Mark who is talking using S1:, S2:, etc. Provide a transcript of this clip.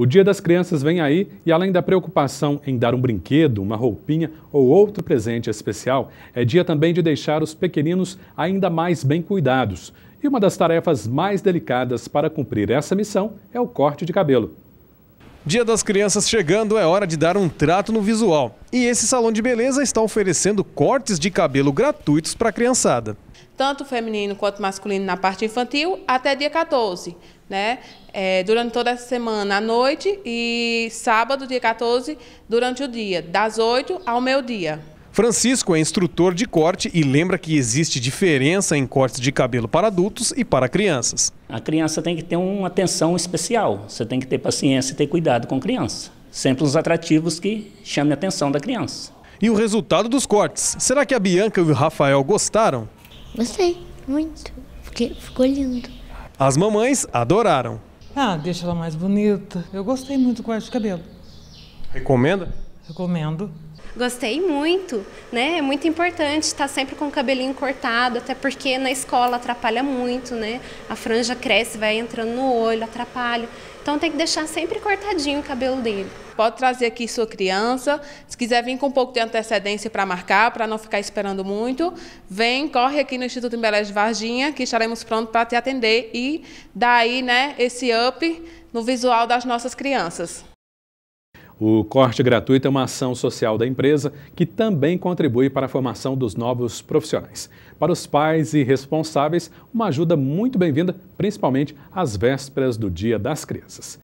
S1: O Dia das Crianças vem aí e, além da preocupação em dar um brinquedo, uma roupinha ou outro presente especial, é dia também de deixar os pequeninos ainda mais bem cuidados. E uma das tarefas mais delicadas para cumprir essa missão é o corte de cabelo.
S2: Dia das Crianças chegando, é hora de dar um trato no visual. E esse salão de beleza está oferecendo cortes de cabelo gratuitos para a criançada.
S3: Tanto feminino quanto masculino na parte infantil, até dia 14 né? É, durante toda essa semana à noite e sábado, dia 14, durante o dia, das 8 ao meio-dia.
S2: Francisco é instrutor de corte e lembra que existe diferença em cortes de cabelo para adultos e para crianças. A criança tem que ter uma atenção especial, você tem que ter paciência e ter cuidado com a criança. Sempre os atrativos que chamem a atenção da criança. E o resultado dos cortes? Será que a Bianca e o Rafael gostaram? Gostei, muito, porque ficou lindo. As mamães adoraram. Ah, deixa ela mais bonita. Eu gostei muito do corte de cabelo. Recomenda? recomendo.
S4: Gostei muito, né? É muito importante estar sempre com o cabelinho cortado, até porque na escola atrapalha muito, né? A franja cresce, vai entrando no olho, atrapalha. Então tem que deixar sempre cortadinho o cabelo dele. Pode trazer aqui sua criança. Se quiser vir com um pouco de
S3: antecedência para marcar, para não ficar esperando muito, vem, corre aqui no Instituto Embelez de Varginha, que estaremos prontos para te atender e dar aí, né, esse up no visual das nossas crianças.
S1: O corte gratuito é uma ação social da empresa que também contribui para a formação dos novos profissionais. Para os pais e responsáveis, uma ajuda muito bem-vinda, principalmente às vésperas do Dia das Crianças.